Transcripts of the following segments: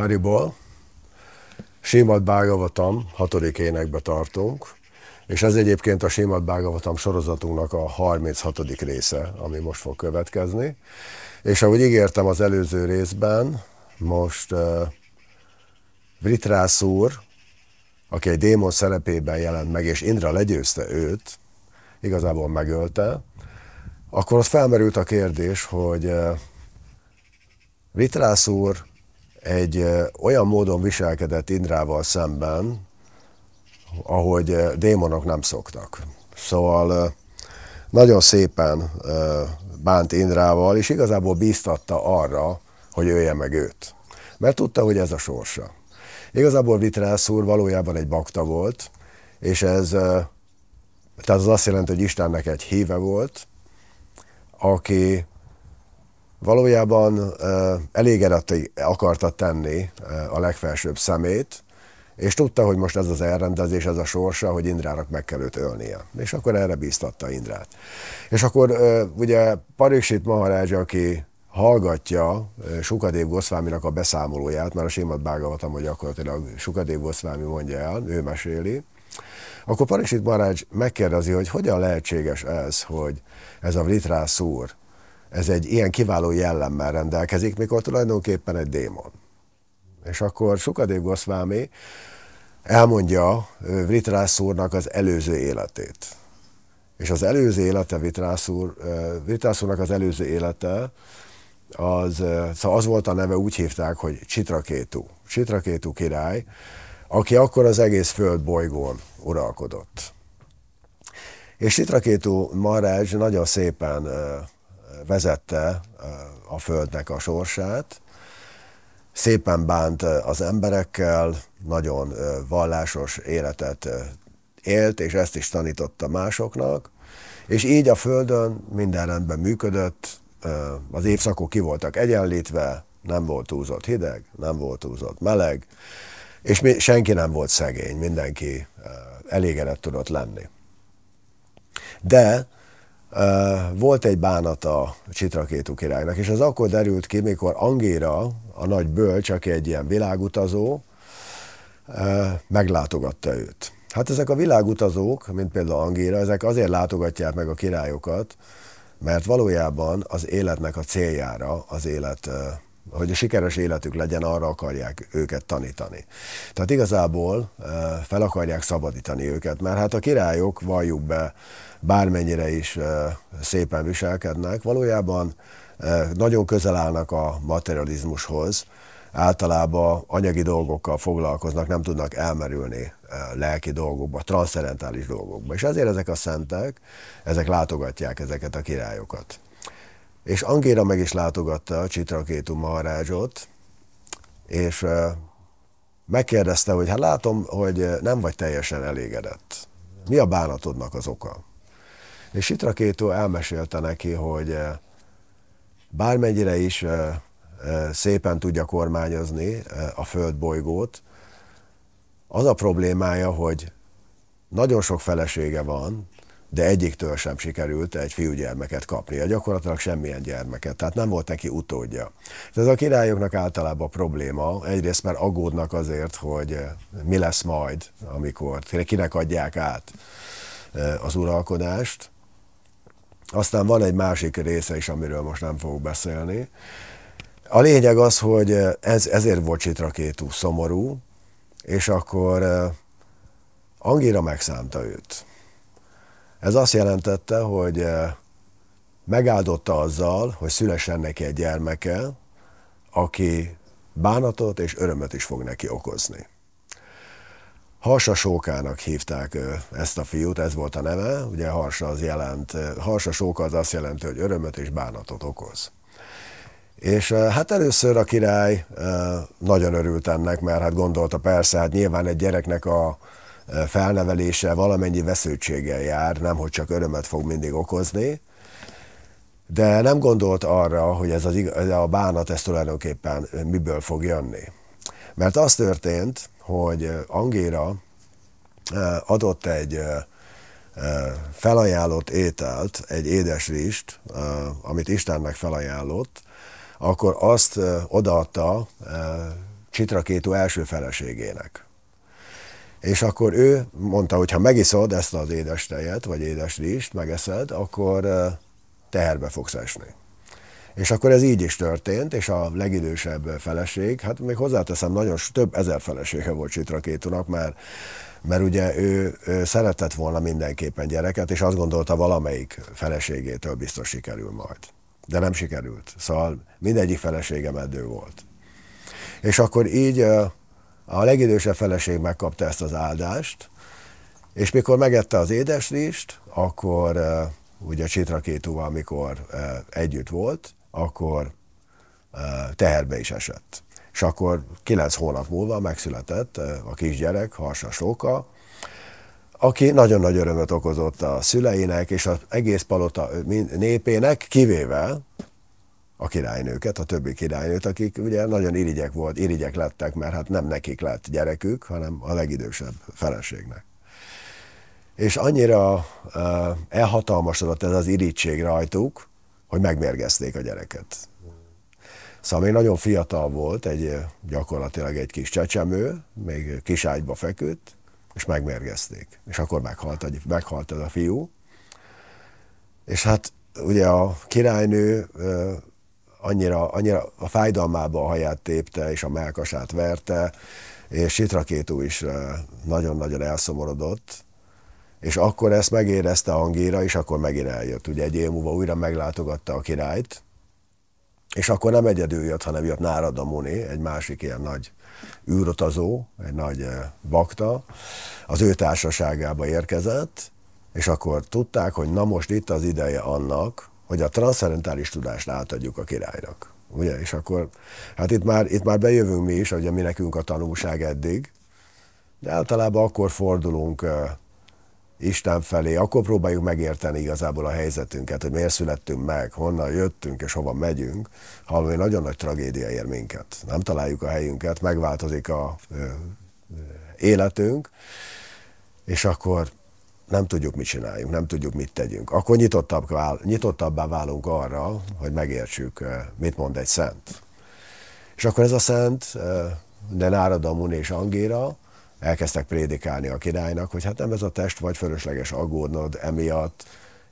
Hariból. Simad Bágavatam, hatodik énekbe tartunk, és ez egyébként a Simad Bágavatam sorozatunknak a 36. része, ami most fog következni. És ahogy ígértem az előző részben, most uh, Vritrász úr, aki egy démon szerepében jelent meg, és Indra legyőzte őt, igazából megölte, akkor ott felmerült a kérdés, hogy uh, Vitrász úr egy olyan módon viselkedett Indrával szemben, ahogy démonok nem szoktak. Szóval nagyon szépen bánt Indrával, és igazából bíztatta arra, hogy ölje meg őt. Mert tudta, hogy ez a sorsa. Igazából Vitrász úr valójában egy bakta volt, és ez tehát az azt jelenti, hogy Istennek egy híve volt, aki valójában elégedett akarta tenni a legfelsőbb szemét, és tudta, hogy most ez az elrendezés, ez a sorsa, hogy Indrának meg kell őt ölnie. És akkor erre bíztatta Indrát. És akkor ugye Pariksit Maharaj, aki hallgatja Sukadév Goszváminak a beszámolóját, mert a Sémat Bágavatam, hogy gyakorlatilag Sukadév Goszvámi mondja el, ő meséli, akkor Pariksit Maharaj megkérdezi, hogy hogyan lehetséges ez, hogy ez a Vritrász úr, ez egy ilyen kiváló jellemmel rendelkezik, mikor tulajdonképpen egy démon. És akkor Sukadév Goszvámi elmondja Vritrász úrnak az előző életét. És az előző élete Vitrász, úr, Vitrász úrnak az előző élete, az, szóval az volt a neve, úgy hívták, hogy Csitrakétu. Csitrakétu király, aki akkor az egész föld bolygón uralkodott. És Csitrakétu Marács nagyon szépen vezette eh, a Földnek a sorsát. Szépen bánt eh, az emberekkel, nagyon eh, vallásos életet élt, és ezt is tanította másoknak, és így a Földön minden rendben működött, az évszakok ki voltak egyenlítve, nem volt túlzott hideg, nem volt túlzott meleg, és mi, senki nem volt szegény, mindenki elégedett tudott lenni. De volt egy bánata Csitrakétú királynak, és az akkor derült ki, mikor Angéra, a nagy bölcs, aki egy ilyen világutazó, meglátogatta őt. Hát ezek a világutazók, mint például Angéra, ezek azért látogatják meg a királyokat, mert valójában az életnek a céljára az élet hogy a sikeres életük legyen, arra akarják őket tanítani. Tehát igazából fel akarják szabadítani őket, mert hát a királyok, valljuk be, bármennyire is szépen viselkednek, valójában nagyon közel állnak a materializmushoz, általában anyagi dolgokkal foglalkoznak, nem tudnak elmerülni lelki dolgokba, transzcendentális dolgokba. És ezért ezek a szentek, ezek látogatják ezeket a királyokat. És Angéra meg is látogatta a Csitrakétu Maharázsot, és megkérdezte, hogy hát látom, hogy nem vagy teljesen elégedett. Mi a bánatodnak az oka? És Sitrakétu elmesélte neki, hogy bármennyire is szépen tudja kormányozni a bolygót, az a problémája, hogy nagyon sok felesége van, de egyiktől sem sikerült egy fiúgyermeket kapnia, gyakorlatilag semmilyen gyermeket, tehát nem volt neki utódja. Ez a királyoknak általában probléma, egyrészt mert aggódnak azért, hogy eh, mi lesz majd, amikor kinek adják át eh, az uralkodást. Aztán van egy másik része is, amiről most nem fogok beszélni. A lényeg az, hogy eh, ez, ezért volt Csitrakétú szomorú, és akkor Angira megszánta őt ez azt jelentette, hogy eh, megáldotta azzal, hogy szülessen neki egy gyermeke, aki bánatot és örömet is fog neki okozni. Harsasókának hívták eh, ezt a fiút, ez volt a neve, ugye harsa az jelent, eh, harsasóka az azt jelenti, hogy örömöt és bánatot okoz. És hát először a király nagyon örült ennek, mert hát gondolta persze, hát nyilván egy gyereknek a felnevelése valamennyi veszőtséggel jár, nem hogy csak örömet fog mindig okozni, de nem gondolt arra, hogy ez, az, ez a bánat ez tulajdonképpen miből fog jönni. Mert az történt, hogy Angéra adott egy felajánlott ételt, egy rist, amit Istennek felajánlott, akkor azt odaadta Csitrakétu első feleségének. És akkor ő mondta, hogy ha megiszod ezt az édes tejet, vagy édes rizst, megeszed, akkor teherbe fogsz esni. És akkor ez így is történt, és a legidősebb feleség, hát még hozzáteszem, nagyon több ezer felesége volt Sitrakétunak, mert, mert ugye ő, ő szeretett volna mindenképpen gyereket, és azt gondolta valamelyik feleségétől biztos sikerül majd. De nem sikerült. Szóval mindegyik felesége eddő volt. És akkor így a legidősebb feleség megkapta ezt az áldást, és mikor megette az édesrist, akkor eh, ugye Kétúval, amikor eh, együtt volt, akkor eh, teherbe is esett. És akkor kilenc hónap múlva megszületett a kisgyerek, Harsas Róka, aki nagyon nagy örömet okozott a szüleinek és az egész palota népének, kivéve a királynőket, a többi királynőt, akik ugye nagyon irigyek volt, irigyek lettek, mert hát nem nekik lett gyerekük, hanem a legidősebb feleségnek. És annyira elhatalmasodott ez az irítség rajtuk, hogy megmérgezték a gyereket. Szóval még nagyon fiatal volt, egy gyakorlatilag egy kis csecsemő, még kis ágyba feküdt, és megmérgezték. És akkor meghalt, meghalt ez a fiú. És hát ugye a királynő annyira, annyira a fájdalmába a haját tépte, és a melkasát verte, és Sitrakétú is eh, nagyon-nagyon elszomorodott, és akkor ezt megérezte hangéra, és akkor megint eljött. Ugye egy év múlva újra meglátogatta a királyt, és akkor nem egyedül jött, hanem jött Nárada Muni, egy másik ilyen nagy űrotazó, egy nagy eh, bakta, az ő társaságába érkezett, és akkor tudták, hogy na most itt az ideje annak, hogy a transzcendentális tudást átadjuk a királynak. Ugye? És akkor, hát itt már, itt már bejövünk mi is, ugye mi nekünk a tanulság eddig, de általában akkor fordulunk uh, Isten felé, akkor próbáljuk megérteni igazából a helyzetünket, hogy miért születtünk meg, honnan jöttünk és hova megyünk, ha valami nagyon nagy tragédia ér minket. Nem találjuk a helyünket, megváltozik a uh, életünk, és akkor nem tudjuk, mit csináljunk, nem tudjuk, mit tegyünk. Akkor nyitottabb, nyitottabbá válunk arra, hogy megértsük, eh, mit mond egy szent. És akkor ez a szent, eh, de Nárada, és Angéra elkezdtek prédikálni a királynak, hogy hát nem ez a test, vagy fölösleges aggódnod emiatt,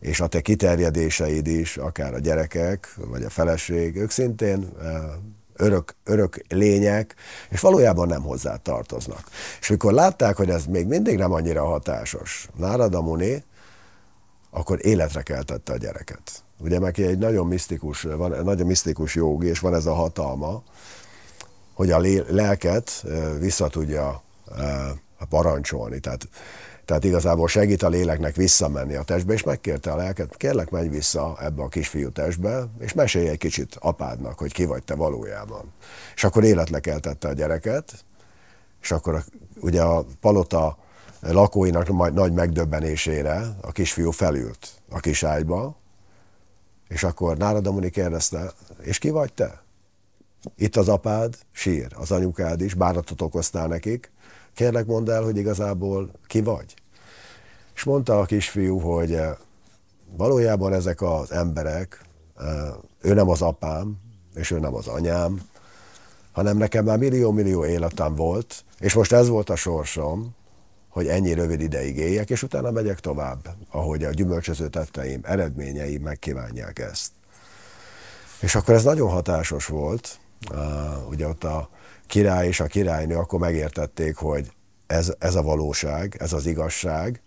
és a te kiterjedéseid is, akár a gyerekek, vagy a feleség, ők szintén eh, örök, örök lények, és valójában nem hozzá tartoznak. És mikor látták, hogy ez még mindig nem annyira hatásos, Nárada Muni, akkor életre keltette a gyereket. Ugye neki egy nagyon misztikus, van, nagyon misztikus jogi, és van ez a hatalma, hogy a lelket visszatudja parancsolni. Tehát tehát igazából segít a léleknek visszamenni a testbe, és megkérte a lelket, kérlek menj vissza ebbe a kisfiú testbe, és mesélj egy kicsit apádnak, hogy ki vagy te valójában. És akkor életle keltette a gyereket, és akkor a, ugye a palota lakóinak majd nagy megdöbbenésére a kisfiú felült a kis ágyba, és akkor Nárada Muni kérdezte, és ki vagy te? Itt az apád sír, az anyukád is, bánatot okoztál nekik. Kérlek mondd el, hogy igazából ki vagy? És mondta a kisfiú, hogy eh, valójában ezek az emberek, eh, ő nem az apám, és ő nem az anyám, hanem nekem már millió-millió életem volt, és most ez volt a sorsom, hogy ennyi rövid ideig éljek, és utána megyek tovább, ahogy a gyümölcsöző tetteim, eredményei megkívánják ezt. És akkor ez nagyon hatásos volt, eh, ugye ott a király és a királynő akkor megértették, hogy ez, ez a valóság, ez az igazság,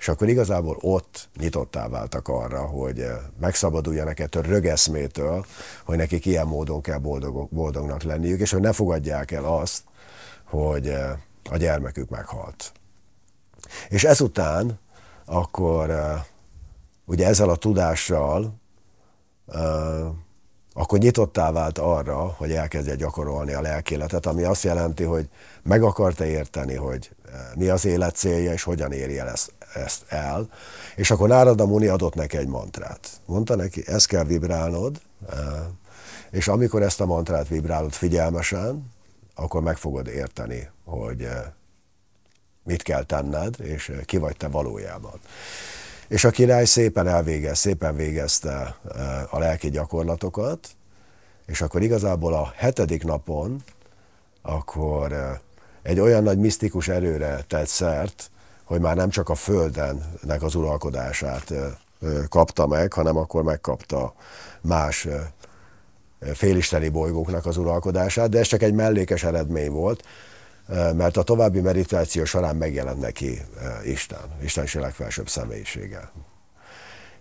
és akkor igazából ott nyitottá váltak arra, hogy eh, megszabaduljanak ettől rögeszmétől, hogy nekik ilyen módon kell boldogok boldognak lenniük, és hogy ne fogadják el azt, hogy eh, a gyermekük meghalt. És ezután akkor eh, ugye ezzel a tudással akkor nyitottá vált arra, hogy elkezdje gyakorolni a lelkéletet, ami azt jelenti, hogy meg akarta érteni, hogy mi az élet célja, és hogyan éri el ezt, ezt el. És akkor Nárada Muni adott neki egy mantrát. Mondta neki, ezt kell vibrálnod, eh, és amikor ezt a mantrát vibrálod figyelmesen, akkor meg fogod érteni, hogy eh, mit kell tenned, és eh, ki vagy te valójában. És a király szépen elvégez, szépen végezte a lelki gyakorlatokat, és akkor igazából a hetedik napon, akkor egy olyan nagy misztikus erőre tett szert, hogy már nem csak a Földennek az uralkodását kapta meg, hanem akkor megkapta más félisteni bolygóknak az uralkodását, de ez csak egy mellékes eredmény volt, mert a további meditáció során megjelent neki Isten, Isten is a legfelsőbb személyisége.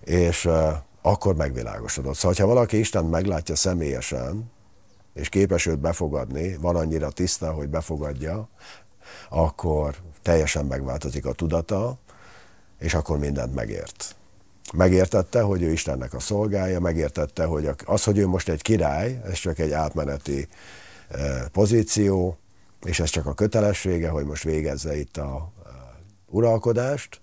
És akkor megvilágosodott. Szóval, ha valaki Isten meglátja személyesen, és képes őt befogadni, van annyira tiszta, hogy befogadja, akkor teljesen megváltozik a tudata, és akkor mindent megért. Megértette, hogy ő Istennek a szolgája, megértette, hogy az, hogy ő most egy király, ez csak egy átmeneti eh, pozíció, és ez csak a kötelessége, hogy most végezze itt a eh, uralkodást,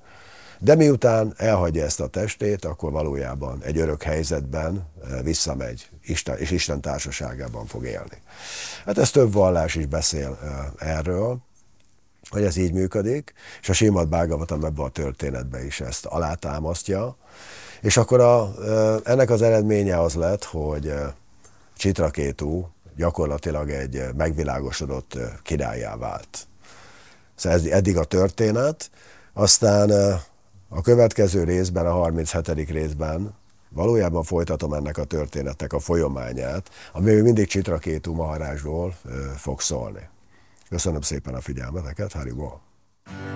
de miután elhagyja ezt a testét, akkor valójában egy örök helyzetben eh, visszamegy, Isten, és Isten társaságában fog élni. Hát ez több vallás is beszél eh, erről, hogy ez így működik, és a Simad Bágavatam ebbe a történetbe is ezt alátámasztja, és akkor a, eh, ennek az eredménye az lett, hogy Csitrakétú gyakorlatilag egy megvilágosodott királyá vált. Szóval ez eddig a történet, aztán a következő részben, a 37. részben valójában folytatom ennek a történetnek a folyamányát, ami mindig Csitra Kétú harázsról fog szólni. Köszönöm szépen a figyelmeteket, Haribo! thank you